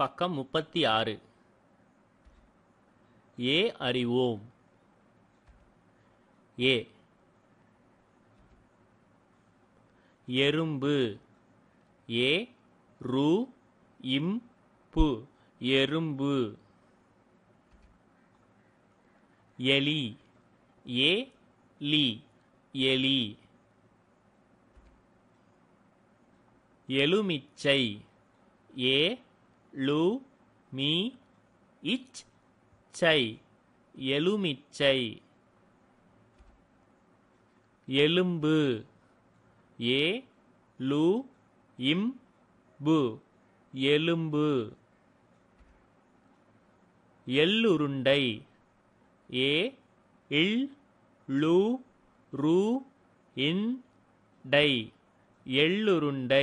பக்கம் முப்பத்தி ஆறு ஏ அறிவோம் ஏ எறும்பு ஏ ரூ இம் பு எறும்பு எலி ஏ லி எலி எலுமிச்சை ஏ லு மீ இச் சை எலுமிச்சை எலும்பு ஏ லு இம் பு எலும்பு எள்ளுருண்டை ஏ இல் லு ரு இன் டை எள்ளுருண்டை